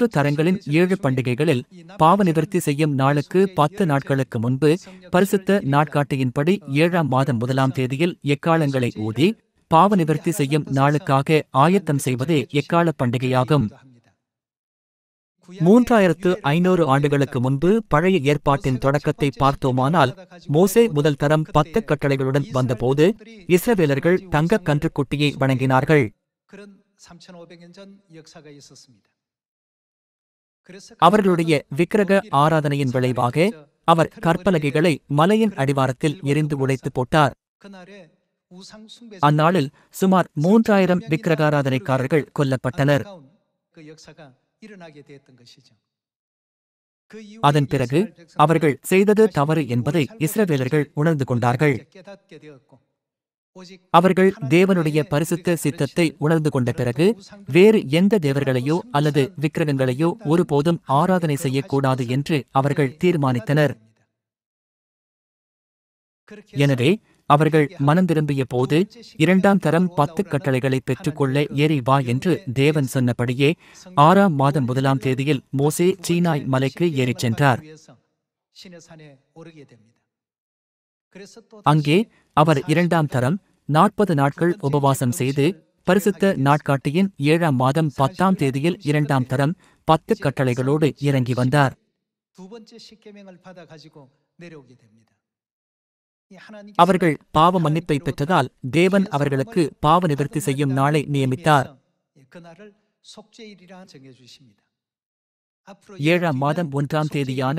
மூன்று தரங்களின் ஏழு பண்டிகைகளில் பாவ நிவர்த்தி செய்யும் நாளுக்கு பத்து நாட்களுக்கு முன்பு பரிசுத்த நாட்காட்டியின்படி ஏழாம் மாதம் முதலாம் தேதியில் எக்காலங்களை ஊதி பாவ நிவர்த்தி செய்யும் நாளுக்காக ஆயத்தம் செய்வதே எக்கால பண்டிகையாகும் மூன்றாயிரத்து ஐநூறு ஆண்டுகளுக்கு முன்பு பழைய ஏற்பாட்டின் தொடக்கத்தை பார்த்தோமானால் மோசே முதல் தரம் பத்து கட்டளைகளுடன் வந்தபோது இஸ்ரவேலர்கள் தங்க கன்றுக்குட்டியை வணங்கினார்கள் அவர்களுடைய விக்கிரக ஆராதனையின் விளைவாக அவர் கற்பலகைகளை மலையின் அடிவாரத்தில் எரிந்து உடைத்து போட்டார் அந்நாளில் சுமார் மூன்றாயிரம் விக்கிரகாராதனைக்காரர்கள் கொல்லப்பட்டனர் அதன் பிறகு அவர்கள் செய்தது தவறு என்பதை இஸ்ரவேலர்கள் உணர்ந்து கொண்டார்கள் அவர்கள் தேவனுடைய பரிசுத்த சித்தத்தை உணர்ந்து கொண்ட பிறகு வேறு எந்த தேவர்களையோ அல்லது விக்கிரகங்களையோ ஒருபோதும் ஆராதனை செய்யக்கூடாது என்று அவர்கள் தீர்மானித்தனர் எனவே அவர்கள் மனம் திரும்பிய போது இரண்டாம் தரம் பத்து கட்டளைகளை பெற்றுக்கொள்ள ஏறி வா என்று தேவன் சொன்னபடியே ஆறாம் மாதம் முதலாம் தேதியில் மோசே சீனாய் மலைக்கு ஏறிச் சென்றார் அங்கே அவர் இரண்டாம் தரம் நாற்பது நாட்கள் உபவாசம் செய்து பரிசுத்த நாட்காட்டியின் ஏழாம் மாதம் பத்தாம் தேதியில் இரண்டாம் தரம் பத்து கட்டளைகளோடு இறங்கி வந்தார் அவர்கள் பாவ மன்னிப்பை பெற்றதால் தேவன் அவர்களுக்கு பாவ நிவர்த்தி செய்யும் நாளை நியமித்தார் ஏழாம் மாதம் ஒன்றாம் தேதியான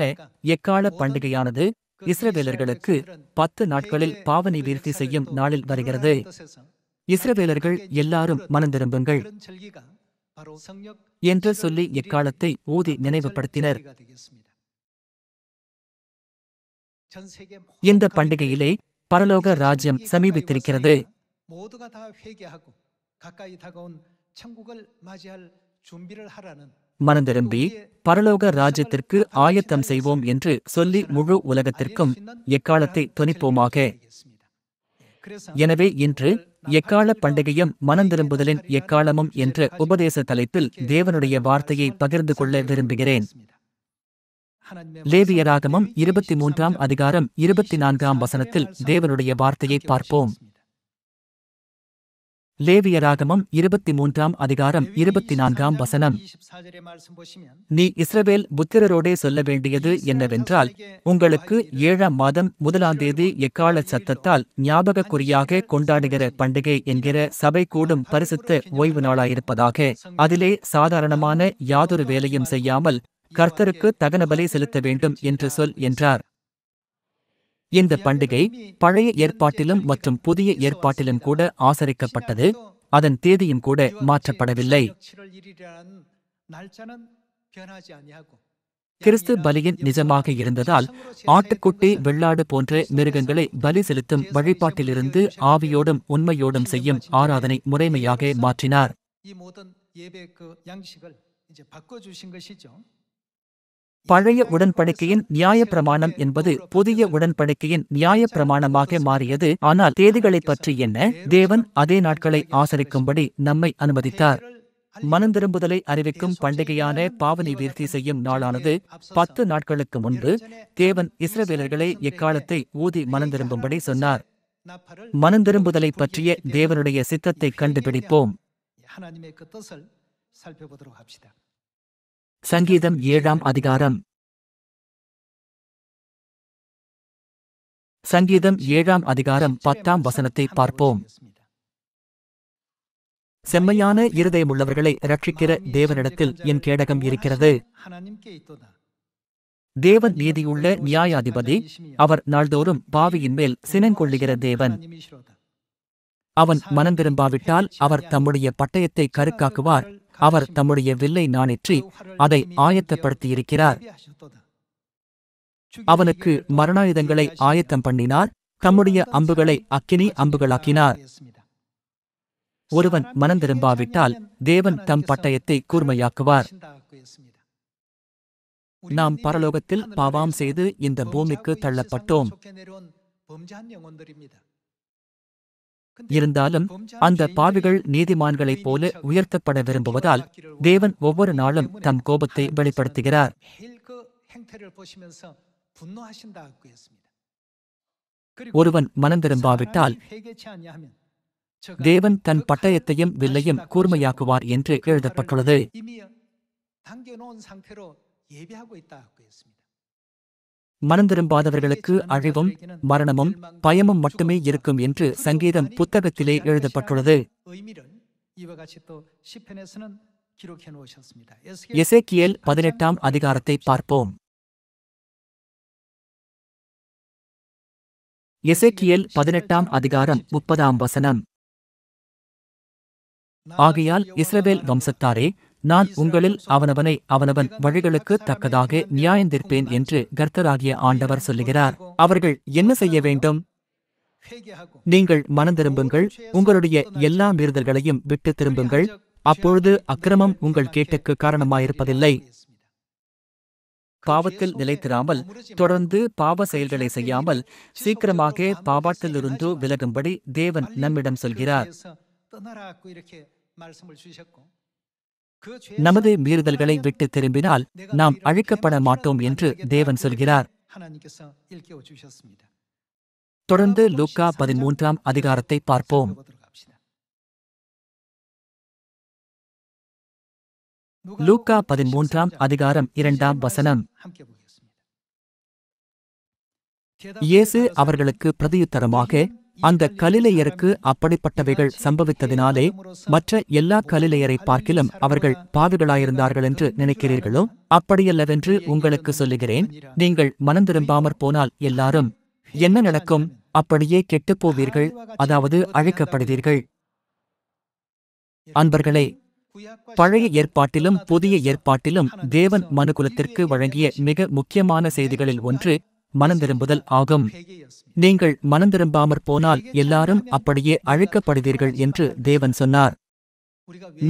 எக்கால பண்டிகையானது இஸ்ரவேலர்களுக்கு பத்து நாட்களில் பாவனை வீழ்த்தி செய்யும் நாளில் வருகிறது இஸ்ரவேலர்கள் எல்லாரும் மனந்திரும்புங்கள் என்று சொல்லி எக்காலத்தை ஊதி நினைவுபடுத்தினர் இந்த பண்டிகையிலே பரலோக ராஜ்யம் சமீபித்திருக்கிறது 모두가 다 회개하고 가까이 다가온 천국을 맞이할 மனந்திரும்பி பரலோக ராஜ்யத்திற்கு ஆயத்தம் செய்வோம் என்று சொல்லி முழு உலகத்திற்கும் எக்காலத்தை துணிப்போமாக எனவே இன்று எக்கால பண்டிகையும் மனந்திரும்புதலின் எக்காலமும் என்ற உபதேச தலைப்பில் தேவனுடைய வார்த்தையை பகிர்ந்து கொள்ள விரும்புகிறேன் லேவியராகமும் இருபத்தி மூன்றாம் அதிகாரம் இருபத்தி நான்காம் வசனத்தில் தேவனுடைய வார்த்தையை பார்ப்போம் லேவியராகமம் இருபத்தி மூன்றாம் அதிகாரம் இருபத்தி நான்காம் வசனம் நீ இஸ்ரவேல் புத்திரரோடே சொல்ல வேண்டியது என்னவென்றால் உங்களுக்கு ஏழாம் மாதம் முதலாம் தேதி எக்கால சத்தத்தால் ஞாபக குறியாக கொண்டாடுகிற பண்டிகை என்கிற சபை கூடும் பரிசுத்த ஓய்வு நாளாயிருப்பதாக அதிலே சாதாரணமான யாதொரு வேலையும் செய்யாமல் கர்த்தருக்கு பலி செலுத்த வேண்டும் என்று சொல் என்றார் இந்த பண்டிகை பழைய ஏற்பாட்டிலும் மற்றும் புதிய ஏற்பாட்டிலும் கூட ஆசரிக்கப்பட்டது அதன் தேதியும் கூட மாற்றப்படவில்லை கிறிஸ்து பலியின் நிஜமாக இருந்ததால் ஆட்டுக்குட்டி வெள்ளாடு போன்ற மிருகங்களை பலி செலுத்தும் வழிபாட்டிலிருந்து ஆவியோடும் உண்மையோடும் செய்யும் ஆராதனை முறைமையாக மாற்றினார் பழைய உடன்படிக்கையின் நியாய பிரமாணம் என்பது புதிய உடன்படிக்கையின் நியாய பிரமாணமாக மாறியது ஆனால் தேதிகளை பற்றி என்ன தேவன் அதே நாட்களை ஆசரிக்கும்படி நம்மை அனுமதித்தார் மனந்திரும்புதலை அறிவிக்கும் பண்டிகையான பாவனை வீர்த்தி செய்யும் நாளானது பத்து நாட்களுக்கு முன்பு தேவன் இஸ்ரவேலர்களை எக்காலத்தை ஊதி மனந்திரும்பும்படி சொன்னார் மனந்திரும்புதலை பற்றிய தேவனுடைய சித்தத்தை கண்டுபிடிப்போம் சங்கீதம் ஏழாம் அதிகாரம் சங்கீதம் ஏழாம் அதிகாரம் பத்தாம் வசனத்தை பார்ப்போம் செம்மையான இருதயமுள்ளவர்களை ரட்சிக்கிற தேவனிடத்தில் என் கேடகம் இருக்கிறது தேவன் நீதியுள்ள நியாயாதிபதி அவர் நாள்தோறும் பாவியின் மேல் சினங்கொள்ளுகிற தேவன் அவன் மனம் திரும்பாவிட்டால் அவர் தம்முடைய பட்டயத்தை கருக்காக்குவார் அவர் தம்முடைய வில்லை நானேற்றி அதை ஆயத்தப்படுத்தியிருக்கிறார் அவனுக்கு மரணாயுதங்களை ஆயத்தம் பண்ணினார் தம்முடைய அம்புகளை அக்கினி அம்புகளாக்கினார் ஒருவன் மனம் திரும்பாவிட்டால் தேவன் தம் பட்டயத்தை கூர்மையாக்குவார் நாம் பரலோகத்தில் பாவாம் செய்து இந்த பூமிக்கு தள்ளப்பட்டோம் இருந்தாலும் அந்த பாவிகள் நீதிமான்களைப் போல உயர்த்தப்பட விரும்புவதால் தேவன் ஒவ்வொரு நாளும் தம் கோபத்தை வெளிப்படுத்துகிறார் ஒருவன் மனம் திரும்பாவிட்டால் தேவன் தன் பட்டயத்தையும் வில்லையும் கூர்மையாக்குவார் என்று எழுதப்பட்டுள்ளது மனந்திரும்பாதவர்களுக்கு அழிவும் மரணமும் பயமும் மட்டுமே இருக்கும் என்று சங்கீதம் புத்தகத்திலே எழுதப்பட்டுள்ளது எசேக்கியல் பதினெட்டாம் அதிகாரத்தை பார்ப்போம் எசேக்கியல் பதினெட்டாம் அதிகாரம் முப்பதாம் வசனம் ஆகையால் இஸ்ரவேல் வம்சத்தாரே நான் உங்களில் அவனவனை அவனவன் வழிகளுக்கு தக்கதாக நியாயந்திருப்பேன் என்று கர்த்தராகிய ஆண்டவர் சொல்லுகிறார் அவர்கள் என்ன செய்ய வேண்டும் நீங்கள் மனம் திரும்புங்கள் உங்களுடைய எல்லா மீறுதல்களையும் விட்டு திரும்புங்கள் அப்பொழுது அக்கிரமம் உங்கள் கேட்டுக்கு காரணமாயிருப்பதில்லை பாவத்தில் நிலைத்திராமல் தொடர்ந்து பாவ செயல்களை செய்யாமல் சீக்கிரமாக பாவத்திலிருந்து விலகும்படி தேவன் நம்மிடம் சொல்கிறார் நமது மீறுதல்களை விட்டு திரும்பினால் நாம் அழிக்கப்பட மாட்டோம் என்று தேவன் சொல்கிறார் தொடர்ந்து லூக்கா பதிமூன்றாம் அதிகாரத்தை பார்ப்போம் லூக்கா பதிமூன்றாம் அதிகாரம் இரண்டாம் வசனம் இயேசு அவர்களுக்கு பிரதியுத்தரமாக அந்த கலிலையருக்கு அப்படிப்பட்டவைகள் சம்பவித்ததினாலே மற்ற எல்லா கலிலையரை பார்க்கிலும் அவர்கள் பாதுகளாயிருந்தார்கள் என்று நினைக்கிறீர்களோ அப்படியல்லவென்று உங்களுக்கு சொல்லுகிறேன் நீங்கள் மனம் திரும்பாமற் போனால் எல்லாரும் என்ன நடக்கும் அப்படியே கெட்டுப்போவீர்கள் அதாவது அழைக்கப்படுவீர்கள் அன்பர்களே பழைய ஏற்பாட்டிலும் புதிய ஏற்பாட்டிலும் தேவன் மனுகுலத்திற்கு வழங்கிய மிக முக்கியமான செய்திகளில் ஒன்று மனந்திரும்புதல் ஆகும் நீங்கள் மனந்திரும்பாமற் போனால் எல்லாரும் அப்படியே அழைக்கப்படுவீர்கள் என்று தேவன் சொன்னார்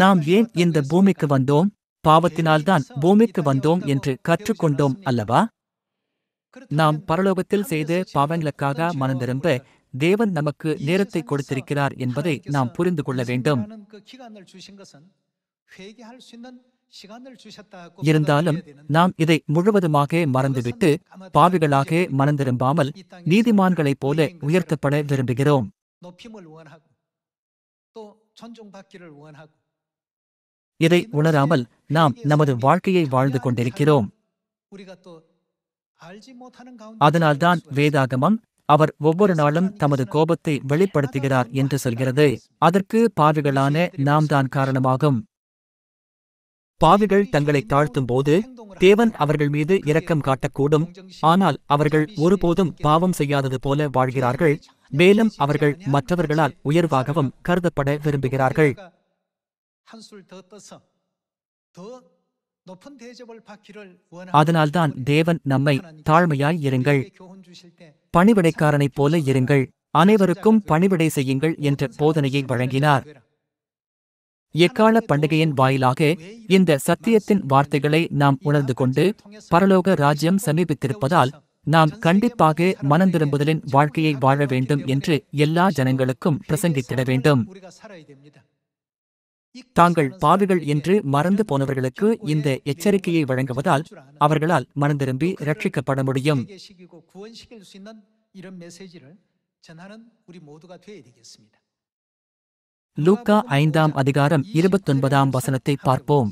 நாம் ஏன் இந்த பூமிக்கு வந்தோம் பாவத்தினால்தான் பூமிக்கு வந்தோம் என்று கற்றுக்கொண்டோம் அல்லவா நாம் பரலோகத்தில் செய்து பாவங்களுக்காக மனந்திரும்ப தேவன் நமக்கு நேரத்தை கொடுத்திருக்கிறார் என்பதை நாம் புரிந்து கொள்ள வேண்டும் இருந்தாலும் நாம் இதை முழுவதுமாக மறந்துவிட்டு பாவிகளாக மனந்திரும்பாமல் நீதிமான்களைப் போல உயர்த்தப்பட விரும்புகிறோம் இதை உணராமல் நாம் நமது வாழ்க்கையை வாழ்ந்து கொண்டிருக்கிறோம் அதனால்தான் வேதாகமம் அவர் ஒவ்வொரு நாளும் தமது கோபத்தை வெளிப்படுத்துகிறார் என்று சொல்கிறது அதற்கு பார்வைகளான நாம் தான் காரணமாகும் பாவிகள் தங்களை தாழ்த்தும் போது தேவன் அவர்கள் மீது இரக்கம் காட்டக்கூடும் ஆனால் அவர்கள் ஒருபோதும் பாவம் செய்யாதது போல வாழ்கிறார்கள் மேலும் அவர்கள் மற்றவர்களால் உயர்வாகவும் கருதப்பட விரும்புகிறார்கள் அதனால்தான் தேவன் நம்மை தாழ்மையாய் இருங்கள் பணிவிடைக்காரனைப் போல இருங்கள் அனைவருக்கும் பணிவிடை செய்யுங்கள் என்ற போதனையை வழங்கினார் எக்கால பண்டிகையின் வாயிலாக இந்த சத்தியத்தின் வார்த்தைகளை நாம் உணர்ந்து கொண்டு பரலோக ராஜ்யம் சமீபித்திருப்பதால் நாம் கண்டிப்பாக மனந்திரும்புதலின் வாழ்க்கையை வாழ வேண்டும் என்று எல்லா ஜனங்களுக்கும் பிரசங்கித்திட வேண்டும் தாங்கள் பாவிகள் என்று மறந்து போனவர்களுக்கு இந்த எச்சரிக்கையை வழங்குவதால் அவர்களால் மனந்திரும்பி ரட்சிக்கப்பட முடியும் 이런 லூக்கா ஐந்தாம் அதிகாரம் இருபத்தொன்பதாம் வசனத்தை பார்ப்போம்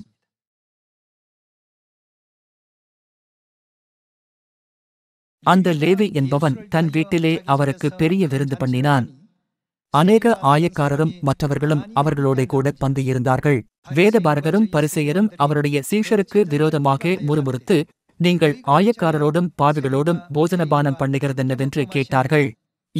அந்த லேவி என்பவன் தன் வீட்டிலே அவருக்கு பெரிய விருந்து பண்ணினான் அநேக ஆயக்காரரும் மற்றவர்களும் அவர்களோட கூட பந்து இருந்தார்கள் வேதபாரகரும் பரிசெயரும் அவருடைய சீஷருக்கு விரோதமாக முறுமுறுத்து நீங்கள் ஆயக்காரரோடும் பாவிகளோடும் போஜனபானம் பண்ணுகிறதென்னவென்று கேட்டார்கள்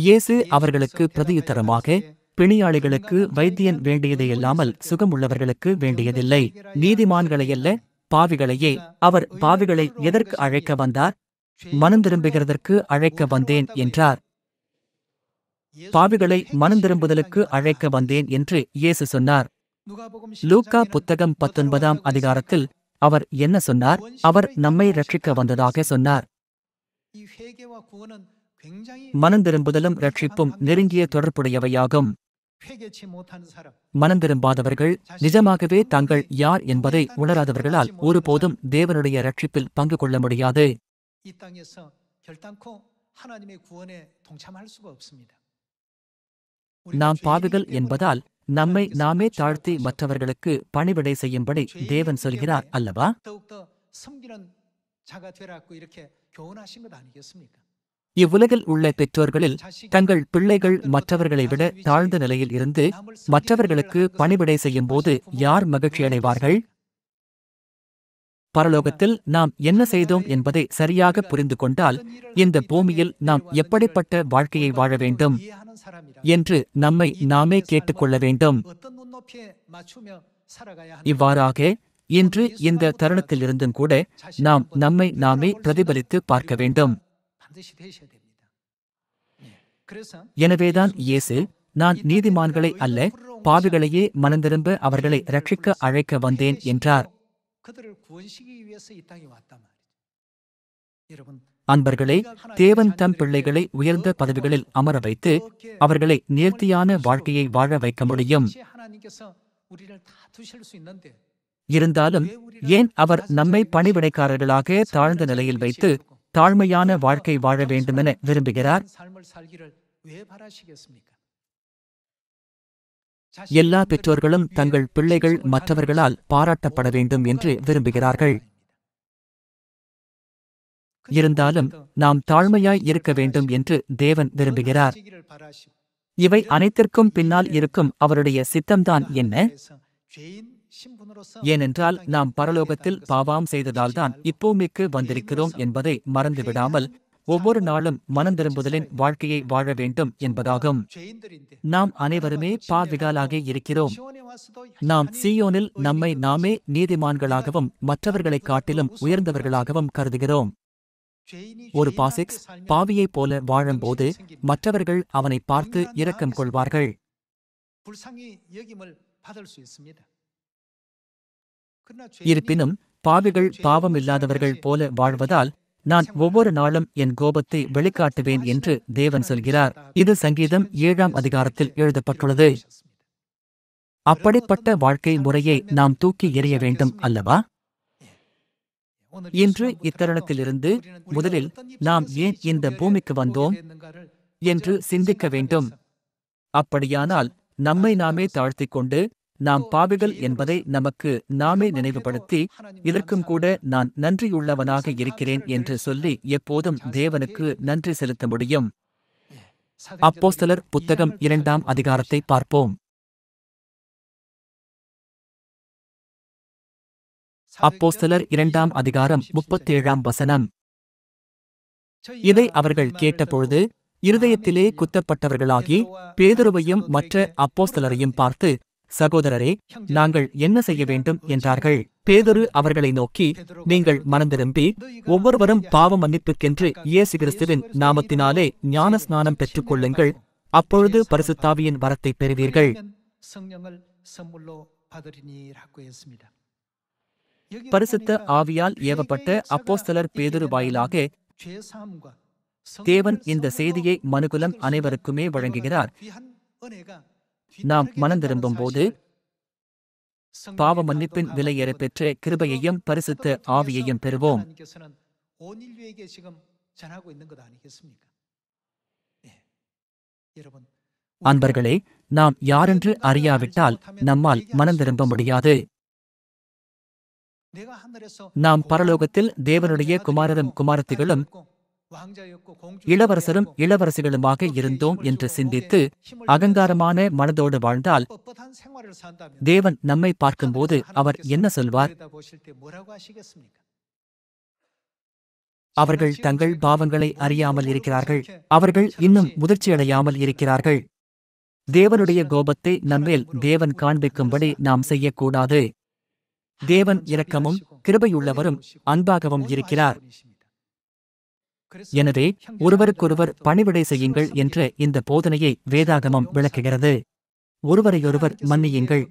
இயேசு அவர்களுக்கு பிரதியுத்தரமாக பிணியாளிகளுக்கு வைத்தியன் வேண்டியதே இல்லாமல் சுகமுள்ளவர்களுக்கு வேண்டியதில்லை நீதிமான்களையல்ல பாவிகளையே அவர் பாவிகளை எதற்கு அழைக்க வந்தார் மனம் திரும்புகிறதற்கு அழைக்க வந்தேன் என்றார் பாவிகளை மனம் திரும்புதலுக்கு அழைக்க வந்தேன் என்று இயேசு சொன்னார் லூக்கா புத்தகம் பத்தொன்பதாம் அதிகாரத்தில் அவர் என்ன சொன்னார் அவர் நம்மை ரட்சிக்க வந்ததாக சொன்னார் மனம் திரும்புதலும் ரட்சிப்பும் நெருங்கிய தொடர்புடையவையாகும் மனம் திரும்பாதவர்கள் நிஜமாகவே தாங்கள் யார் என்பதை உணராதவர்களால் ஒருபோதும் தேவனுடைய ரட்சிப்பில் பங்கு கொள்ள முடியாது நாம் பாவிகள் என்பதால் நம்மை நாமே தாழ்த்தி மற்றவர்களுக்கு பணிவிடை செய்யும்படி தேவன் சொல்கிறார் அல்லவா இவ்வுலகில் உள்ள பெற்றோர்களில் தங்கள் பிள்ளைகள் மற்றவர்களை விட தாழ்ந்த நிலையில் இருந்து மற்றவர்களுக்கு பணிவிடை செய்யும் போது யார் மகிழ்ச்சி அடைவார்கள் பரலோகத்தில் நாம் என்ன செய்தோம் என்பதை சரியாக புரிந்து கொண்டால் இந்த பூமியில் நாம் எப்படிப்பட்ட வாழ்க்கையை வாழ வேண்டும் என்று நம்மை நாமே கேட்டுக்கொள்ள வேண்டும் இவ்வாறாக இன்று இந்த தருணத்திலிருந்தும் கூட நாம் நம்மை நாமே பிரதிபலித்து பார்க்க வேண்டும் எனவேதான் இயேசு நான் நீதிமான்களை அல்ல பாவிகளையே மனந்திரும்ப அவர்களை ரட்சிக்க அழைக்க வந்தேன் என்றார் அன்பர்களே தேவன் தம் பிள்ளைகளை உயர்ந்த பதவிகளில் அமர வைத்து அவர்களை நேர்த்தியான வாழ்க்கையை வாழ வைக்க முடியும் இருந்தாலும் ஏன் அவர் நம்மை பணிவிடைக்காரர்களாக தாழ்ந்த நிலையில் வைத்து தாழ்மையான வாழ்க்கை வாழ வேண்டுமென விரும்புகிறார் எல்லா பெற்றோர்களும் தங்கள் பிள்ளைகள் மற்றவர்களால் பாராட்டப்பட வேண்டும் என்று விரும்புகிறார்கள் இருந்தாலும் நாம் தாழ்மையாய் இருக்க வேண்டும் என்று தேவன் விரும்புகிறார் இவை அனைத்திற்கும் பின்னால் இருக்கும் அவருடைய சித்தம்தான் என்ன ஏனென்றால் நாம் பரலோகத்தில் பாவாம் செய்ததால்தான் இப்பூமிக்கு வந்திருக்கிறோம் என்பதை மறந்துவிடாமல் ஒவ்வொரு நாளும் திரும்புதலின் வாழ்க்கையை வாழ வேண்டும் என்பதாகும் நாம் அனைவருமே பாவிகாலாக இருக்கிறோம் நாம் சியோனில் நம்மை நாமே நீதிமான்களாகவும் மற்றவர்களைக் காட்டிலும் உயர்ந்தவர்களாகவும் கருதுகிறோம் ஒரு பாசிக்ஸ் பாவியைப் போல வாழும்போது மற்றவர்கள் அவனை பார்த்து இரக்கம் கொள்வார்கள் இருப்பினும் பாவிகள் பாவம் இல்லாதவர்கள் போல வாழ்வதால் நான் ஒவ்வொரு நாளும் என் கோபத்தை வெளிக்காட்டுவேன் என்று தேவன் சொல்கிறார் இது சங்கீதம் ஏழாம் அதிகாரத்தில் எழுதப்பட்டுள்ளது அப்படிப்பட்ட வாழ்க்கை முறையை நாம் தூக்கி எறிய வேண்டும் அல்லவா இன்று இத்தருணத்திலிருந்து முதலில் நாம் ஏன் இந்த பூமிக்கு வந்தோம் என்று சிந்திக்க வேண்டும் அப்படியானால் நம்மை நாமே தாழ்த்திக் கொண்டு நாம் பாவிகள் என்பதை நமக்கு நாமே நினைவுபடுத்தி இதற்கும் கூட நான் நன்றியுள்ளவனாக இருக்கிறேன் என்று சொல்லி எப்போதும் தேவனுக்கு நன்றி செலுத்த முடியும் அப்போஸ்தலர் புத்தகம் இரண்டாம் அதிகாரத்தை பார்ப்போம் அப்போஸ்தலர் இரண்டாம் அதிகாரம் முப்பத்தேழாம் வசனம் இதை அவர்கள் கேட்டபொழுது இருதயத்திலே குத்தப்பட்டவர்களாகி பேதுருவையும் மற்ற அப்போஸ்தலரையும் பார்த்து சகோதரரே நாங்கள் என்ன செய்ய வேண்டும் என்றார்கள் பேதரு அவர்களை நோக்கி நீங்கள் மனந்திரும்பி ஒவ்வொருவரும் பாவ மன்னிப்புக்கென்று இயேசு கிறிஸ்துவின் நாமத்தினாலே ஞான ஸ்நானம் பெற்றுக் கொள்ளுங்கள் அப்பொழுது பரிசுத்தாவியின் வரத்தை பெறுவீர்கள் பரிசுத்த ஆவியால் ஏவப்பட்ட அப்போஸ்தலர் பேதுரு வாயிலாக தேவன் இந்த செய்தியை மனுகுலம் அனைவருக்குமே வழங்குகிறார் நாம் மனம் திரும்பும் போது பாவ மன்னிப்பின் விலையேற பெற்ற கிருபையையும் பரிசுத்த ஆவியையும் பெறுவோம் அன்பர்களே நாம் யாரென்று அறியாவிட்டால் நம்மால் மனம் திரும்ப முடியாது நாம் பரலோகத்தில் தேவனுடைய குமாரரும் குமாரத்திகளும் இளவரசரும் இளவரசிகளுமாக இருந்தோம் என்று சிந்தித்து அகங்காரமான மனதோடு வாழ்ந்தால் தேவன் நம்மை பார்க்கும்போது அவர் என்ன சொல்வார் அவர்கள் தங்கள் பாவங்களை அறியாமல் இருக்கிறார்கள் அவர்கள் இன்னும் முதிர்ச்சியடையாமல் இருக்கிறார்கள் தேவனுடைய கோபத்தை நம்மேல் தேவன் காண்பிக்கும்படி நாம் செய்யக்கூடாது தேவன் இரக்கமும் கிருபையுள்ளவரும் அன்பாகவும் இருக்கிறார் எனவே ஒருவருக்கொருவர் பணிவிடை செய்யுங்கள் என்ற இந்த போதனையை வேதாகமம் விளக்குகிறது ஒருவரையொருவர் மன்னியுங்கள்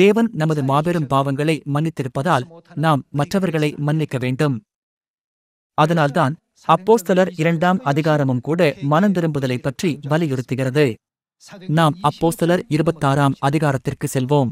தேவன் நமது மாபெரும் பாவங்களை மன்னித்திருப்பதால் நாம் மற்றவர்களை மன்னிக்க வேண்டும் அதனால்தான் அப்போஸ்தலர் இரண்டாம் அதிகாரமும் கூட மனம் திரும்புதலை பற்றி வலியுறுத்துகிறது நாம் அப்போஸ்தலர் இருபத்தாறாம் அதிகாரத்திற்கு செல்வோம்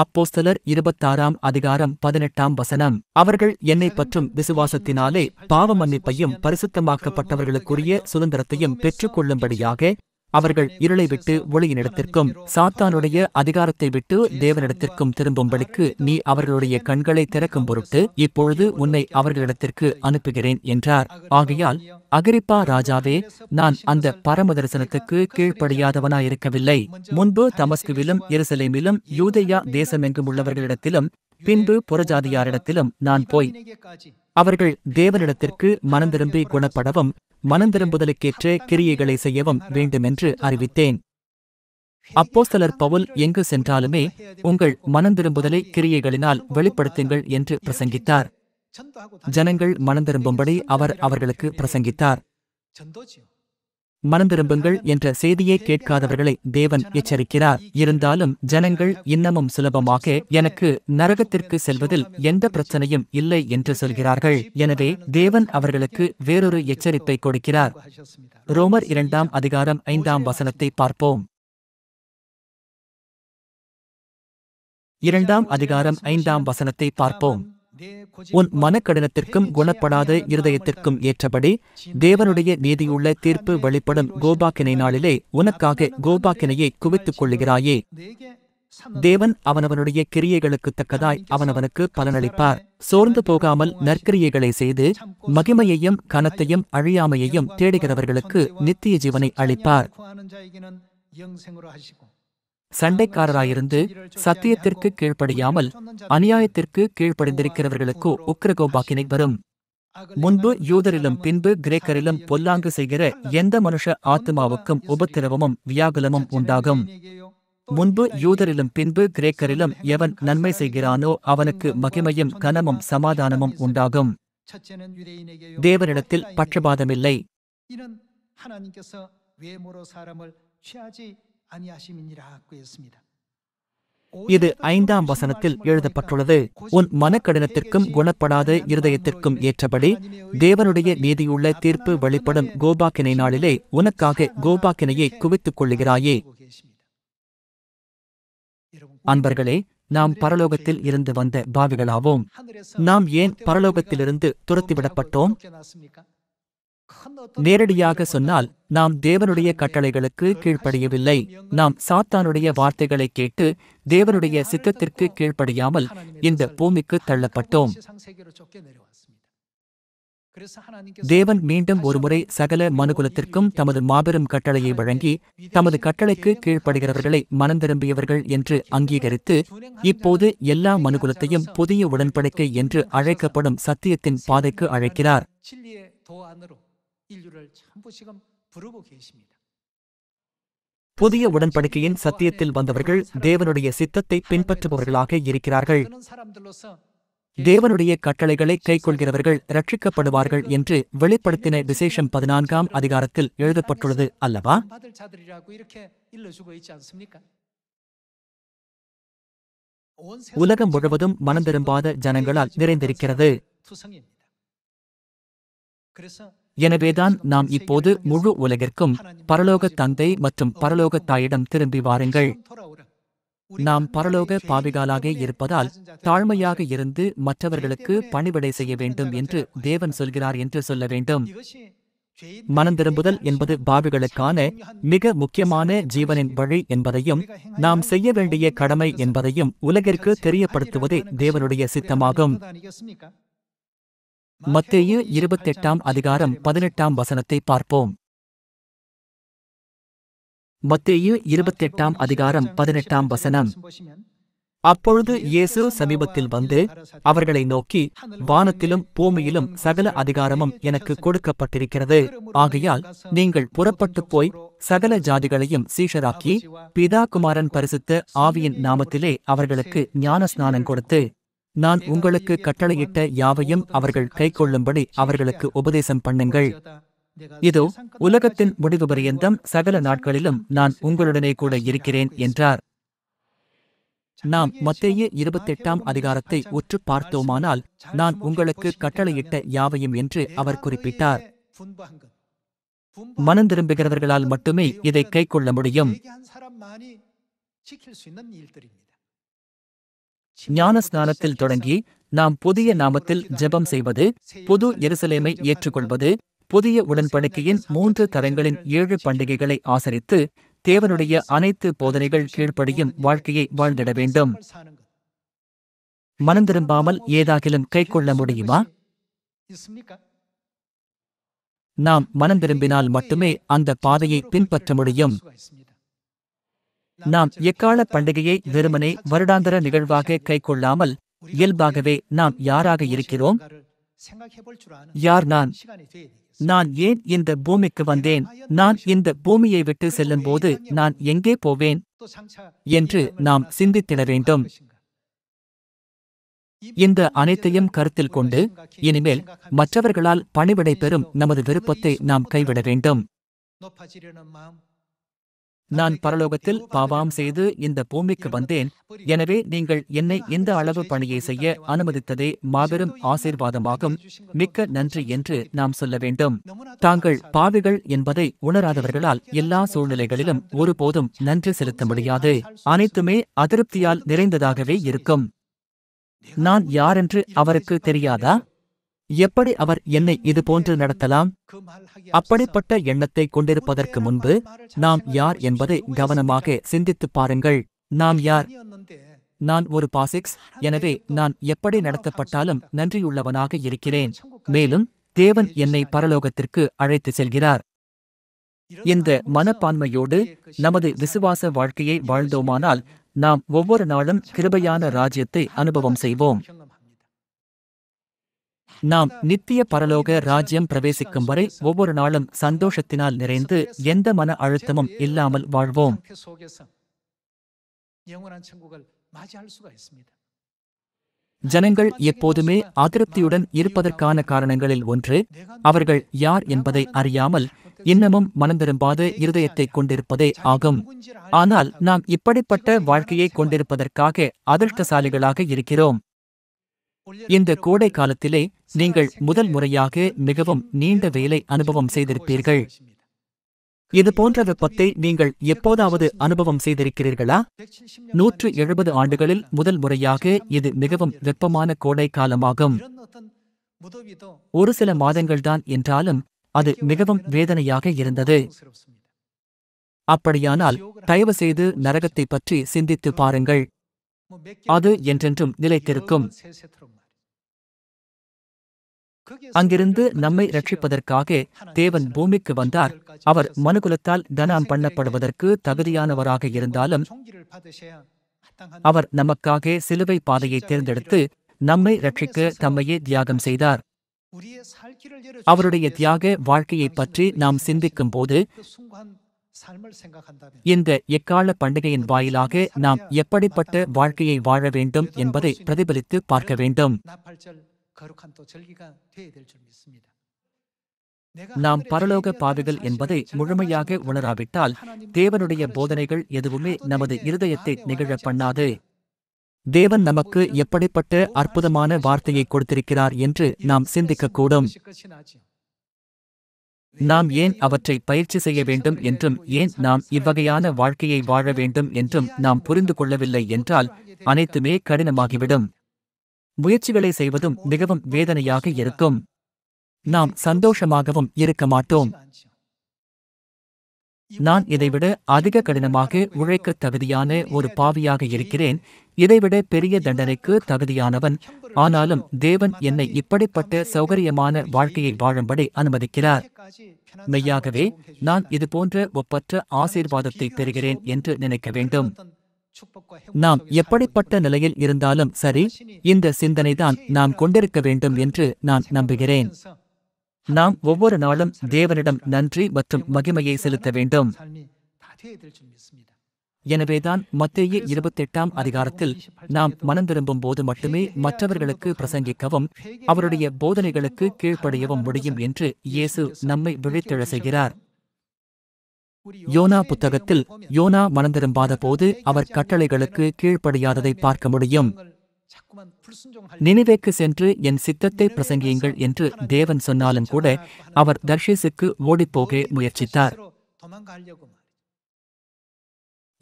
அப்போஸ்தலர் இருபத்தாறாம் அதிகாரம் பதினெட்டாம் வசனம் அவர்கள் என்னை பற்றும் விசுவாசத்தினாலே பாவ மன்னிப்பையும் பரிசுத்தமாக்கப்பட்டவர்களுக்குரிய சுதந்திரத்தையும் பெற்றுக்கொள்ளும்படியாக அவர்கள் இருளை விட்டு ஒளியினிடத்திற்கும் சாத்தானுடைய அதிகாரத்தை விட்டு தேவனிடத்திற்கும் திரும்பும்படிக்கு நீ அவர்களுடைய கண்களை திறக்கும் பொருட்டு இப்பொழுது உன்னை அவர்களிடத்திற்கு அனுப்புகிறேன் என்றார் ஆகையால் அகிரிப்பா ராஜாவே நான் அந்த பரம தரிசனத்துக்கு கீழ்ப்படியாதவனாயிருக்கவில்லை முன்பு தமஸ்குவிலும் எருசலேமிலும் யூதையா தேசமெங்கும் உள்ளவர்களிடத்திலும் பின்பு புறஜாதியாரிடத்திலும் நான் போய் அவர்கள் தேவனிடத்திற்கு மனந்திரும்பி குணப்படவும் மனந்திரும்புதலுக்கேற்ற கிரியைகளை செய்யவும் வேண்டுமென்று அறிவித்தேன் அப்போஸ்தலர் பவுல் எங்கு சென்றாலுமே உங்கள் மனந்திரும்புதலை கிரியைகளினால் வெளிப்படுத்துங்கள் என்று பிரசங்கித்தார் ஜனங்கள் மனந்திரும்பும்படி அவர் அவர்களுக்கு பிரசங்கித்தார் மனம் திரும்புங்கள் என்ற செய்தியை கேட்காதவர்களை தேவன் எச்சரிக்கிறார் இருந்தாலும் ஜனங்கள் இன்னமும் சுலபமாக எனக்கு நரகத்திற்கு செல்வதில் எந்த பிரச்சனையும் இல்லை என்று சொல்கிறார்கள் எனவே தேவன் அவர்களுக்கு வேறொரு எச்சரிப்பை கொடுக்கிறார் ரோமர் இரண்டாம் அதிகாரம் ஐந்தாம் வசனத்தை பார்ப்போம் இரண்டாம் அதிகாரம் ஐந்தாம் வசனத்தை பார்ப்போம் உன் மனக்கடனத்திற்கும் குணப்படாத இருதயத்திற்கும் ஏற்றபடி தேவனுடைய நீதியுள்ள தீர்ப்பு வழிபடும் கோபாக்கினை நாளிலே உனக்காக கோபாக்கினையை குவித்துக் கொள்ளுகிறாயே தேவன் அவனவனுடைய கிரியைகளுக்கு தக்கதாய் அவனவனுக்கு பலனளிப்பார் சோர்ந்து போகாமல் நற்கிரியைகளை செய்து மகிமையையும் கனத்தையும் அழியாமையையும் தேடுகிறவர்களுக்கு நித்திய ஜீவனை அளிப்பார் சண்டைக்காரராயிருந்து சத்தியத்திற்கு கீழ்ப்படியாமல் அநியாயத்திற்கு கீழ்படிந்திருக்கிறவர்களுக்கு உக்ரகோபாக்கினை வரும் முன்பு யூதரிலும் பின்பு கிரேக்கரிலும் பொல்லாங்கு செய்கிற எந்த மனுஷ ஆத்மாவுக்கும் உபத்திரவமும் வியாகுலமும் உண்டாகும் முன்பு யூதரிலும் பின்பு கிரேக்கரிலும் எவன் நன்மை செய்கிறானோ அவனுக்கு மகிமையும் கனமும் சமாதானமும் உண்டாகும் தேவனிடத்தில் பட்சபாதமில்லை இது ஐந்தாம் வசனத்தில் எழுதப்பட்டுள்ளது உன் மனக்கடினத்திற்கும் குணப்படாத இருதயத்திற்கும் ஏற்றபடி தேவனுடைய நீதியுள்ள தீர்ப்பு வெளிப்படும் கோபாக்கினை நாளிலே உனக்காக கோபாக்கினையை குவித்துக் கொள்ளுகிறாயே அன்பர்களே நாம் பரலோகத்தில் இருந்து வந்த பாவிகளாவோம் நாம் ஏன் பரலோகத்திலிருந்து துரத்திவிடப்பட்டோம் நேரடியாக சொன்னால் நாம் தேவனுடைய கட்டளைகளுக்கு கீழ்ப்படியவில்லை நாம் சாத்தானுடைய வார்த்தைகளை கேட்டு தேவனுடைய சித்தத்திற்கு கீழ்ப்படியாமல் இந்த பூமிக்கு தள்ளப்பட்டோம் தேவன் மீண்டும் ஒருமுறை சகல மனுகுலத்திற்கும் தமது மாபெரும் கட்டளையை வழங்கி தமது கட்டளைக்கு கீழ்ப்படுகிறவர்களை மனந்திரும்பியவர்கள் என்று அங்கீகரித்து இப்போது எல்லா மனுகுலத்தையும் புதிய உடன்படிக்கை என்று அழைக்கப்படும் சத்தியத்தின் பாதைக்கு அழைக்கிறார் 인류를 전부 지금 부르고 계십니다. புதிய உடன்படிக்கையின் சத்தியத்தில் வந்தவர்கள் தேவனுடைய சித்தத்தை பின்பற்றுபவர்களாக இருக்கிறார்கள் தேவனுடைய கட்டளைகளை கை கொள்கிறவர்கள் ரட்சிக்கப்படுவார்கள் என்று வெளிப்படுத்தின விசேஷம் பதினான்காம் அதிகாரத்தில் எழுதப்பட்டுள்ளது அல்லவா உலகம் முழுவதும் மனம் திரும்பாத ஜனங்களால் நிறைந்திருக்கிறது எனவேதான் நாம் இப்போது முழு உலகிற்கும் பரலோக தந்தை மற்றும் பரலோக தாயிடம் திரும்பி வாருங்கள் நாம் பரலோக பாவிகாலாக இருப்பதால் தாழ்மையாக இருந்து மற்றவர்களுக்கு பணிவிடை செய்ய வேண்டும் என்று தேவன் சொல்கிறார் என்று சொல்ல வேண்டும் மனந்திரும்புதல் என்பது பாவிகளுக்கான மிக முக்கியமான ஜீவனின் வழி என்பதையும் நாம் செய்ய வேண்டிய கடமை என்பதையும் உலகிற்கு தெரியப்படுத்துவதே தேவனுடைய சித்தமாகும் மத்திய இருபத்தெட்டாம் அதிகாரம் பதினெட்டாம் வசனத்தை பார்ப்போம் மத்திய இருபத்தெட்டாம் அதிகாரம் பதினெட்டாம் வசனம் அப்பொழுது இயேசு சமீபத்தில் வந்து அவர்களை நோக்கி வானத்திலும் பூமியிலும் சகல அதிகாரமும் எனக்கு கொடுக்கப்பட்டிருக்கிறது ஆகையால் நீங்கள் புறப்பட்டு போய் சகல ஜாதிகளையும் சீஷராக்கி பிதாகுமாரன் பரிசுத்த ஆவியின் நாமத்திலே அவர்களுக்கு ஞான ஸ்நானம் கொடுத்து நான் உங்களுக்கு கட்டளையிட்ட யாவையும் அவர்கள் கைக்கொள்ளும்படி அவர்களுக்கு உபதேசம் பண்ணுங்கள் இதோ உலகத்தின் முடிவு பரியந்தம் சகல நாட்களிலும் நான் உங்களுடனே கூட இருக்கிறேன் என்றார் நாம் மத்திய இருபத்தெட்டாம் அதிகாரத்தை உற்று பார்த்தோமானால் நான் உங்களுக்கு கட்டளையிட்ட யாவையும் என்று அவர் குறிப்பிட்டார் மனம் திரும்புகிறவர்களால் மட்டுமே இதை கைக்கொள்ள முடியும் ஞானஸ்நானத்தில் தொடங்கி நாம் புதிய நாமத்தில் ஜெபம் செய்வது புது எருசலேமை ஏற்றுக்கொள்வது புதிய உடன்படிக்கையின் மூன்று தரங்களின் ஏழு பண்டிகைகளை ஆசரித்து தேவனுடைய அனைத்து போதனைகள் கீழ்ப்படியும் வாழ்க்கையை வாழ்ந்திட வேண்டும் மனம் திரும்பாமல் ஏதாகிலும் கை கொள்ள முடியுமா நாம் மனம் மட்டுமே அந்த பாதையை பின்பற்ற முடியும் நாம் எக்கால பண்டிகையை வெறுமனே வருடாந்தர நிகழ்வாக கைக்கொள்ளாமல் இயல்பாகவே நாம் யாராக இருக்கிறோம் யார் நான் நான் ஏன் இந்த பூமிக்கு வந்தேன் நான் இந்த பூமியை விட்டு செல்லும் போது நான் எங்கே போவேன் என்று நாம் சிந்தித்திட வேண்டும் இந்த அனைத்தையும் கருத்தில் கொண்டு இனிமேல் மற்றவர்களால் பணிவிடை பெறும் நமது விருப்பத்தை நாம் கைவிட வேண்டும் நான் பரலோகத்தில் பாவாம் செய்து இந்த பூமிக்கு வந்தேன் எனவே நீங்கள் என்னை இந்த அளவு பணியை செய்ய அனுமதித்ததே மாபெரும் ஆசீர்வாதமாகும் மிக்க நன்றி என்று நாம் சொல்ல வேண்டும் தாங்கள் பாவிகள் என்பதை உணராதவர்களால் எல்லா சூழ்நிலைகளிலும் ஒருபோதும் நன்றி செலுத்த முடியாது அனைத்துமே அதிருப்தியால் நிறைந்ததாகவே இருக்கும் நான் யாரென்று அவருக்கு தெரியாதா எப்படி அவர் என்னை இதுபோன்று நடத்தலாம் அப்படிப்பட்ட எண்ணத்தை கொண்டிருப்பதற்கு முன்பு நாம் யார் என்பதை கவனமாக சிந்தித்து பாருங்கள் நாம் யார் நான் ஒரு பாசிக்ஸ் எனவே நான் எப்படி நடத்தப்பட்டாலும் நன்றியுள்ளவனாக இருக்கிறேன் மேலும் தேவன் என்னை பரலோகத்திற்கு அழைத்து செல்கிறார் இந்த மனப்பான்மையோடு நமது விசுவாச வாழ்க்கையை வாழ்ந்தோமானால் நாம் ஒவ்வொரு நாளும் கிருபையான ராஜ்யத்தை அனுபவம் செய்வோம் நாம் நித்திய பரலோக ராஜ்யம் பிரவேசிக்கும் வரை ஒவ்வொரு நாளும் சந்தோஷத்தினால் நிறைந்து எந்த மன அழுத்தமும் இல்லாமல் வாழ்வோம் ஜனங்கள் எப்போதுமே அதிருப்தியுடன் இருப்பதற்கான காரணங்களில் ஒன்று அவர்கள் யார் என்பதை அறியாமல் இன்னமும் மனந்திரும்பாத இருதயத்தை கொண்டிருப்பதே ஆகும் ஆனால் நாம் இப்படிப்பட்ட வாழ்க்கையை கொண்டிருப்பதற்காக அதிர்ஷ்டசாலிகளாக இருக்கிறோம் இந்த கோடை காலத்திலே நீங்கள் முதல் முறையாக மிகவும் நீண்ட வேலை அனுபவம் செய்திருப்பீர்கள் இது போன்ற வெப்பத்தை நீங்கள் எப்போதாவது அனுபவம் செய்திருக்கிறீர்களா நூற்று எழுபது ஆண்டுகளில் முதல் முறையாக இது மிகவும் வெப்பமான கோடை காலமாகும் ஒரு சில மாதங்கள்தான் என்றாலும் அது மிகவும் வேதனையாக இருந்தது அப்படியானால் தயவு செய்து நரகத்தை பற்றி சிந்தித்து பாருங்கள் அது என்றென்றும் நிலைத்திருக்கும் அங்கிருந்து நம்மை ரட்சிப்பதற்காக தேவன் பூமிக்கு வந்தார் அவர் மனுகுலத்தால் தனம் பண்ணப்படுவதற்கு தகுதியானவராக இருந்தாலும் அவர் நமக்காக சிலுவை பாதையை தேர்ந்தெடுத்து நம்மை ரட்சிக்க தம்மையே தியாகம் செய்தார் அவருடைய தியாக வாழ்க்கையைப் பற்றி நாம் சிந்திக்கும் போது இந்த எக்கால பண்டிகையின் வாயிலாக நாம் எப்படிப்பட்ட வாழ்க்கையை வாழ வேண்டும் என்பதை பிரதிபலித்து பார்க்க வேண்டும் நாம் பரலோக பாவிகள் என்பதை முழுமையாக உணராவிட்டால் தேவனுடைய போதனைகள் எதுவுமே நமது இருதயத்தை நிகழ பண்ணாது தேவன் நமக்கு எப்படிப்பட்ட அற்புதமான வார்த்தையை கொடுத்திருக்கிறார் என்று நாம் சிந்திக்கக்கூடும் நாம் ஏன் அவற்றை பயிற்சி செய்ய வேண்டும் என்றும் ஏன் நாம் இவ்வகையான வாழ்க்கையை வாழ வேண்டும் என்றும் நாம் புரிந்து கொள்ளவில்லை என்றால் அனைத்துமே கடினமாகிவிடும் முயற்சிகளை செய்வதும் மிகவும் வேதனையாக இருக்கும் நாம் சந்தோஷமாகவும் இருக்க மாட்டோம் நான் இதைவிட அதிக கடினமாக உழைக்க தகுதியான ஒரு பாவியாக இருக்கிறேன் இதைவிட பெரிய தண்டனைக்கு தகுதியானவன் ஆனாலும் தேவன் என்னை இப்படிப்பட்ட சௌகரியமான வாழ்க்கையை வாழும்படி அனுமதிக்கிறார் மெய்யாகவே நான் இது போன்ற ஒப்பற்ற ஆசீர்வாதத்தை பெறுகிறேன் என்று நினைக்க வேண்டும் நாம் எப்படிப்பட்ட நிலையில் இருந்தாலும் சரி இந்த சிந்தனைதான் நாம் கொண்டிருக்க வேண்டும் என்று நான் நம்புகிறேன் நாம் ஒவ்வொரு நாளும் தேவனிடம் நன்றி மற்றும் மகிமையை செலுத்த வேண்டும் எனவேதான் மத்திய இருபத்தெட்டாம் அதிகாரத்தில் நாம் மனம் திரும்பும் போது மட்டுமே மற்றவர்களுக்கு பிரசங்கிக்கவும் அவருடைய போதனைகளுக்கு கீழ்ப்படையவும் முடியும் என்று இயேசு நம்மை விழித்தெழ செய்கிறார் யோனா புத்தகத்தில் யோனா மனந்திரும்பாத போது அவர் கட்டளைகளுக்கு கீழ்ப்படியாததை பார்க்க முடியும் நினைவேக்கு சென்று என் சித்தத்தை பிரசங்கியுங்கள் என்று தேவன் சொன்னாலும் கூட அவர் தர்ஷீசுக்கு ஓடிப்போக முயற்சித்தார்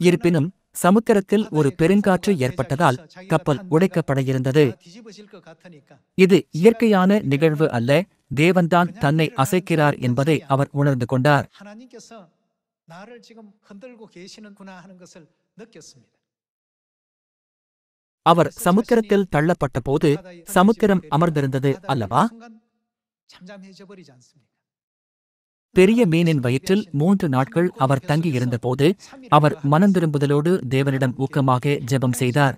இருப்பினும் சமுத்திரத்தில் ஒரு பெருங்காற்று ஏற்பட்டதால் கப்பல் உடைக்கப்பட இருந்தது இது இயற்கையான நிகழ்வு அல்ல தேவன்தான் தன்னை அசைக்கிறார் என்பதை அவர் உணர்ந்து கொண்டார் அவர் சமுக்கரத்தில் தள்ளப்பட்ட போது சமுக்கரம் அமர்ந்திருந்தது அல்லவா பெரிய மீனின் வயிற்றில் மூன்று நாட்கள் அவர் போது அவர் மனந்திரும்புதலோடு தேவனிடம் ஊக்கமாக ஜெபம் செய்தார்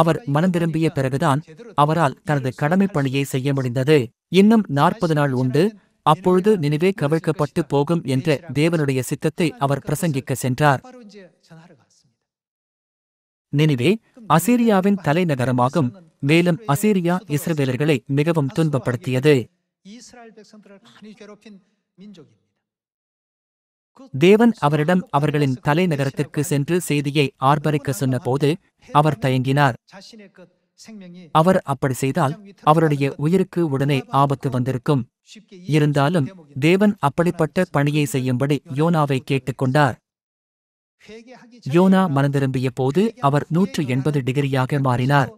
அவர் மனந்திரும்பிய பிறகுதான் அவரால் தனது கடமை பணியை செய்ய முடிந்தது இன்னும் நாற்பது நாள் உண்டு அப்பொழுது நினைவே கவிழ்க்கப்பட்டு போகும் என்ற தேவனுடைய சித்தத்தை அவர் பிரசங்கிக்க சென்றார் நினைவே அசீரியாவின் தலைநகரமாகும் மேலும் அசீரியா இஸ்ரவேலர்களை மிகவும் துன்பப்படுத்தியது தேவன் அவரிடம் அவர்களின் தலைநகரத்திற்கு சென்று செய்தியை ஆர்ப்பரிக்க சொன்னபோது அவர் தயங்கினார் அவர் அப்படி செய்தால் அவருடைய உயிருக்கு உடனே ஆபத்து வந்திருக்கும் இருந்தாலும் தேவன் அப்படிப்பட்ட பணியை செய்யும்படி யோனாவை கேட்டுக்கொண்டார் யோனா மனந்திரும்பிய போது அவர் நூற்று எண்பது டிகிரியாக மாறினார்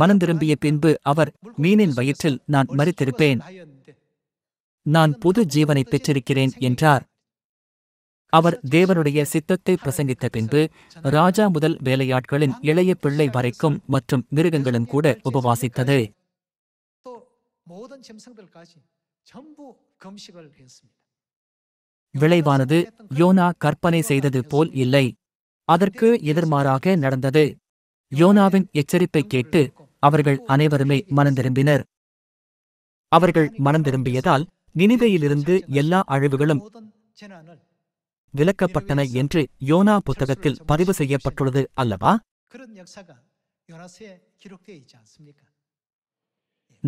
மனந்திரும்பிய பின்பு அவர் மீனின் வயிற்றில் நான் மறித்திருப்பேன் நான் புது ஜீவனை பெற்றிருக்கிறேன் என்றார் அவர் தேவனுடைய சித்தத்தை பிரசங்கித்த பின்பு ராஜா முதல் வேலையாட்களின் இளைய பிள்ளை வரைக்கும் மற்றும் மிருகங்களும் கூட உபவாசித்தது விளைவானது யோனா கற்பனை செய்தது போல் இல்லை அதற்கு எதிர்மாறாக நடந்தது யோனாவின் எச்சரிப்பை கேட்டு அவர்கள் அனைவருமே மனந்திரும்பினர் அவர்கள் மனந்திரும்பியதால் நினைவையிலிருந்து எல்லா அழிவுகளும் விளக்கப்பட்டன என்று யோனா புத்தகத்தில் பதிவு செய்யப்பட்டுள்ளது அல்லவா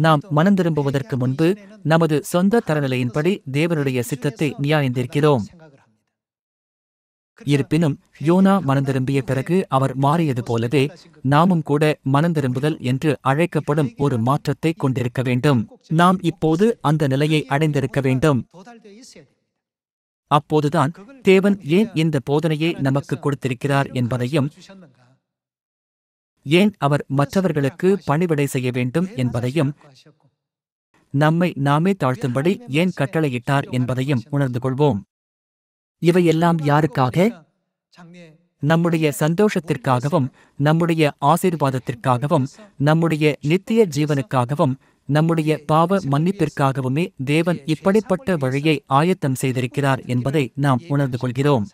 நாம் மனம் திரும்புவதற்கு முன்பு நமது சொந்த தரநிலையின்படி தேவனுடைய சித்தத்தை நியாயந்திருக்கிறோம் இருப்பினும் யோனா மனந்திரும்பிய பிறகு அவர் மாறியது போலவே நாமும் கூட மனந்திரும்புதல் என்று அழைக்கப்படும் ஒரு மாற்றத்தை கொண்டிருக்க வேண்டும் நாம் இப்போது அந்த நிலையை அடைந்திருக்க வேண்டும் அப்போதுதான் தேவன் ஏன் இந்த போதனையை நமக்கு கொடுத்திருக்கிறார் என்பதையும் ஏன் அவர் மற்றவர்களுக்கு பணிவிடை செய்ய வேண்டும் என்பதையும் நம்மை நாமே தாழ்த்தும்படி ஏன் கட்டளையிட்டார் என்பதையும் உணர்ந்து கொள்வோம் இவையெல்லாம் யாருக்காக நம்முடைய சந்தோஷத்திற்காகவும் நம்முடைய ஆசீர்வாதத்திற்காகவும் நம்முடைய நித்திய ஜீவனுக்காகவும் நம்முடைய பாவ மன்னிப்பிற்காகவுமே தேவன் இப்படிப்பட்ட வழியை ஆயத்தம் செய்திருக்கிறார் என்பதை நாம் உணர்ந்து கொள்கிறோம்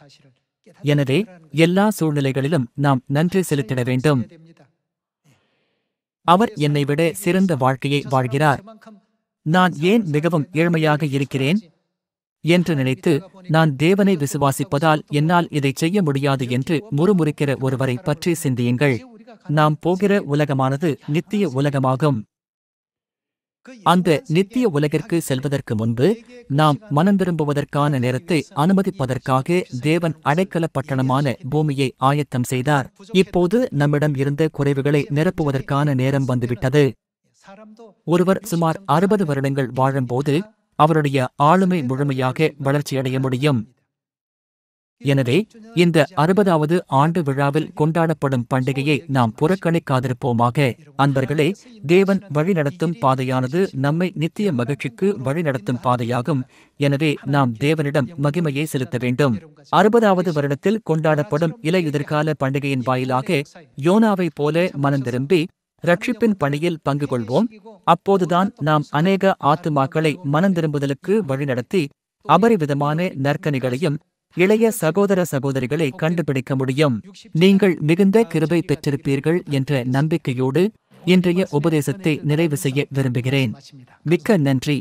எனவே எல்லா சூழ்நிலைகளிலும் நாம் நன்றி செலுத்திட வேண்டும் அவர் என்னை விட சிறந்த வாழ்க்கையை வாழ்கிறார் நான் ஏன் மிகவும் ஏழ்மையாக இருக்கிறேன் என்று நினைத்து நான் தேவனை விசுவாசிப்பதால் என்னால் இதை செய்ய முடியாது என்று முறுமுறுக்கிற ஒருவரை பற்றி சிந்தியுங்கள் நாம் போகிற உலகமானது நித்திய உலகமாகும் அந்த நித்திய உலகிற்கு செல்வதற்கு முன்பு நாம் மனம் திரும்புவதற்கான நேரத்தை அனுமதிப்பதற்காக தேவன் அடைக்கல பட்டணமான பூமியை ஆயத்தம் செய்தார் இப்போது நம்மிடம் இருந்த குறைவுகளை நிரப்புவதற்கான நேரம் வந்துவிட்டது ஒருவர் சுமார் அறுபது வருடங்கள் வாழும்போது அவருடைய ஆளுமை முழுமையாக வளர்ச்சியடைய முடியும் எனவே இந்த அறுபதாவது ஆண்டு விழாவில் கொண்டாடப்படும் பண்டிகையை நாம் புறக்கணிக்காதிருப்போமாக அன்பர்களே தேவன் வழிநடத்தும் பாதையானது நம்மை நித்திய மகிழ்ச்சிக்கு வழிநடத்தும் பாதையாகும் எனவே நாம் தேவனிடம் மகிமையை செலுத்த வேண்டும் அறுபதாவது வருடத்தில் கொண்டாடப்படும் இலை எதிர்கால பண்டிகையின் வாயிலாக யோனாவை போல மனம் திரும்பி ரட்சிப்பின் பணியில் பங்கு கொள்வோம் அப்போதுதான் நாம் அநேக ஆத்துமாக்களை மனம் திரும்புதலுக்கு வழிநடத்தி அபரிவிதமான நற்கனிகளையும் இளைய சகோதர சகோதரிகளை கண்டுபிடிக்க முடியும் நீங்கள் மிகுந்த கிருபை பெற்றிருப்பீர்கள் என்ற நம்பிக்கையோடு இன்றைய உபதேசத்தை நிறைவு செய்ய விரும்புகிறேன் மிக்க நன்றி